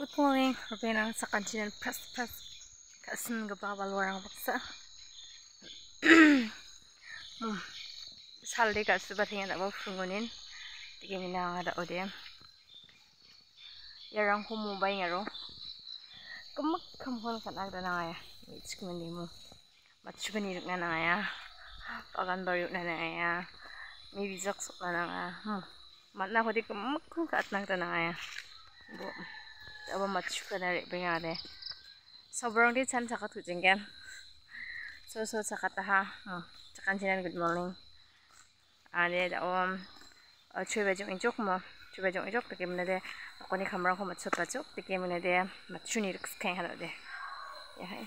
Good morning. Rabin ang sa kanjinan press press. Kasin nga ba balwarang baksa. Mm. Saldi ka sa batingan na bafungunin. Tigin na nga dao din. Yarang humubay nga ro. Kumakamukon ka na agda na nga ya. It's kumindi mo. Matsubanirok na na nga ya. Pagan baryok hmm. na na nga ya. May bizaksok na na nga. Matna ko di kumakamukon ka at nagda na nga ya. Boom. ᱟᱵᱟ ᱢᱟᱪᱷᱩ ᱠᱟᱱᱟᱨᱮ ᱵᱮᱭᱟᱨᱮ ᱥᱚᱵᱨᱚᱝ ᱫᱤ ᱪᱷᱟᱢ ᱪᱷᱟᱠᱟ ᱛᱩᱡᱤᱝᱜᱮ ᱥᱚ ᱥᱚ ᱪᱷᱟᱠᱟ ᱛᱟᱦᱟ ᱦᱚᱸ ᱪᱷᱟᱠᱟᱱ ᱡᱤᱱᱟᱱ ᱜᱩᱰ ᱢᱚᱨᱱᱤᱝ ᱟᱞᱮ ᱫᱟ ᱚᱢ ᱟᱪᱷᱮ ᱵᱮᱡᱚ ᱤᱧᱡᱚᱠ ᱢᱚ ᱪᱷᱮ ᱵᱮᱡᱚ ᱤᱧᱡᱚᱠ ᱛᱮ ᱠᱮᱢᱱᱮ ᱫᱮ ᱚᱠᱚᱱᱤ ᱠᱷᱟᱢᱨᱟ ᱦᱚᱸ ᱢᱟᱪᱷᱩ ᱯᱟᱪᱚ ᱛᱮ ᱠᱮᱢᱱᱮ ᱫᱮ ᱢᱟᱪᱷᱩ ᱱᱤᱨᱠᱥ ᱠᱷᱟᱭ ᱦᱟᱞᱚ ᱫᱮ ᱭᱟᱦᱟᱭ